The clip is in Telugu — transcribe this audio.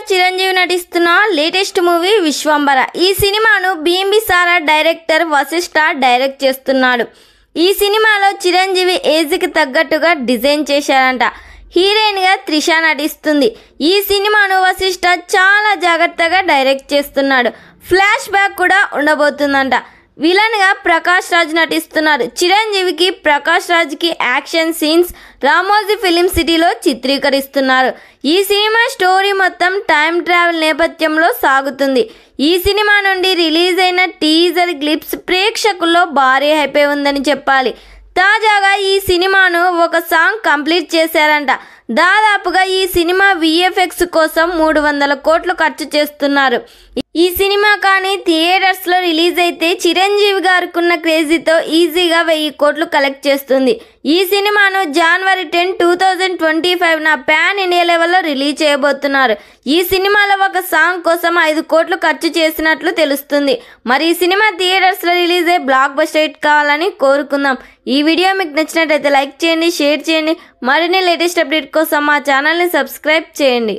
స్టార్ చిరంజీవి నటిస్తున్న లేటెస్ట్ మూవీ విశ్వంబర ఈ సినిమాను భీంబిసారా డైరెక్టర్ వశిష్ట డైరెక్ట్ చేస్తున్నాడు ఈ సినిమాలో చిరంజీవి ఏజ్కి తగ్గట్టుగా డిజైన్ చేశారంట హీరోయిన్గా త్రిష నటిస్తుంది ఈ సినిమాను వశిష్ట చాలా జాగ్రత్తగా డైరెక్ట్ చేస్తున్నాడు ఫ్లాష్ బ్యాక్ కూడా ఉండబోతుందంట విలన్గా ప్రకాష్ రాజ్ నటిస్తున్నారు చిరంజీవికి ప్రకాష్ రాజ్కి యాక్షన్ సీన్స్ రామోజీ ఫిలిం సిటీలో చిత్రీకరిస్తున్నారు ఈ సినిమా స్టోరీ మొత్తం టైం ట్రావెల్ నేపథ్యంలో సాగుతుంది ఈ సినిమా నుండి రిలీజ్ అయిన టీజర్ క్లిప్స్ ప్రేక్షకుల్లో భారీ హైపే ఉందని చెప్పాలి తాజాగా ఈ సినిమాను ఒక సాంగ్ కంప్లీట్ చేశారంట దాదాపుగా ఈ సినిమా విఎఫ్ఎక్స్ కోసం మూడు వందల కోట్లు ఖర్చు చేస్తున్నారు ఈ సినిమా కానీ థియేటర్స్లో రిలీజ్ అయితే చిరంజీవి గారుకున్న క్రేజీతో ఈజీగా వెయ్యి కోట్లు కలెక్ట్ చేస్తుంది ఈ సినిమాను జనవరి ten two thousand twenty five నా ప్యాన్ ఇండియా లెవెల్లో రిలీజ్ చేయబోతున్నారు ఈ సినిమాలో ఒక సాంగ్ కోసం ఐదు కోట్లు ఖర్చు చేసినట్లు తెలుస్తుంది మరి ఈ సినిమా థియేటర్స్లో రిలీజ్ అయ్యి బ్లాక్ బస్ హైట్ కావాలని కోరుకుందాం ఈ వీడియో మీకు నచ్చినట్లయితే లైక్ చేయండి షేర్ చేయండి మరిన్ని లేటెస్ట్ అప్డేట్ కోసం మా ఛానల్ని సబ్స్క్రైబ్ చేయండి